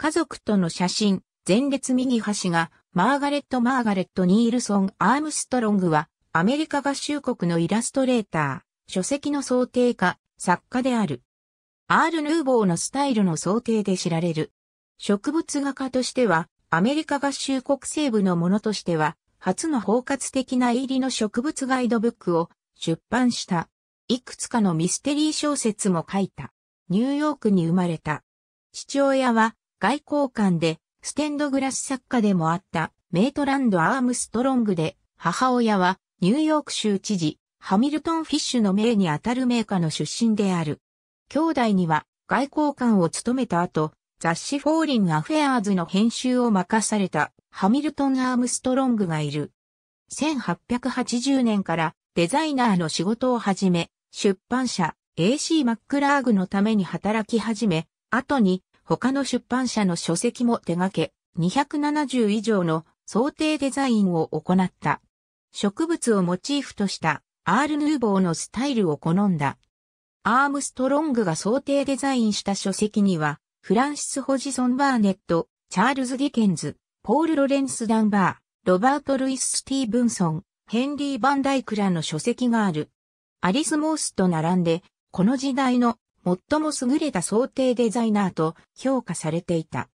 家族との写真、前列右端が、マーガレット・マーガレット・ニールソン・アームストロングは、アメリカ合衆国のイラストレーター、書籍の想定家、作家である。アール・ヌーボーのスタイルの想定で知られる。植物画家としては、アメリカ合衆国西部のものとしては、初の包括的な入りの植物ガイドブックを出版した。いくつかのミステリー小説も書いた。ニューヨークに生まれた。父親は外交官で、ステンドグラス作家でもあったメイトランド・アームストロングで、母親はニューヨーク州知事、ハミルトン・フィッシュの命にあたる名家の出身である。兄弟には外交官を務めた後、雑誌フォーリン・アフェアーズの編集を任されたハミルトン・アームストロングがいる。1880年からデザイナーの仕事を始め、出版社 AC マックラーグのために働き始め、後に他の出版社の書籍も手掛け、270以上の想定デザインを行った。植物をモチーフとしたアール・ヌーボーのスタイルを好んだ。アームストロングが想定デザインした書籍には、フランシス・ホジソン・バーネット、チャールズ・ディケンズ、ポール・ロレンス・ダンバー、ロバート・ルイス・スティーブンソン、ヘンリー・バンダイクらの書籍がある。アリス・モースと並んで、この時代の最も優れた想定デザイナーと評価されていた。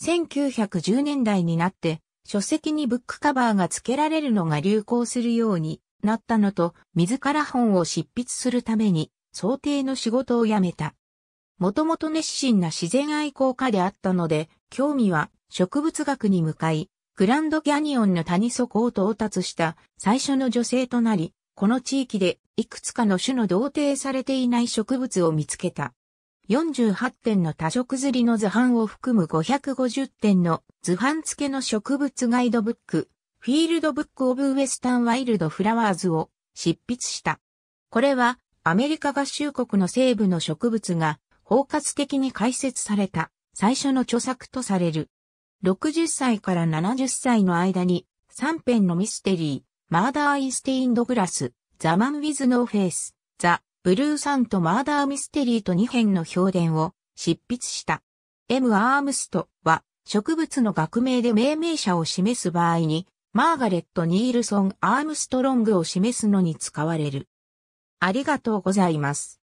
1910年代になって書籍にブックカバーが付けられるのが流行するようになったのと、自ら本を執筆するために想定の仕事を辞めた。もともと熱心な自然愛好家であったので、興味は植物学に向かい、グランドキャニオンの谷底を到達した最初の女性となり、この地域でいくつかの種の同定されていない植物を見つけた。48点の多色釣りの図版を含む550点の図版付けの植物ガイドブック、フィールドブックオブウエスタンワイルドフラワーズを執筆した。これはアメリカ合衆国の西部の植物が包括的に解説された最初の著作とされる。60歳から70歳の間に3編のミステリー、マーダー・インステインドグラス、ザ・マン・ウィズ・ノー・フェイス、ザ・ブルー・サンとマーダー・ミステリーと2編の評伝を執筆した。M. アームストは植物の学名で命名者を示す場合に、マーガレット・ニールソン・アームストロングを示すのに使われる。ありがとうございます。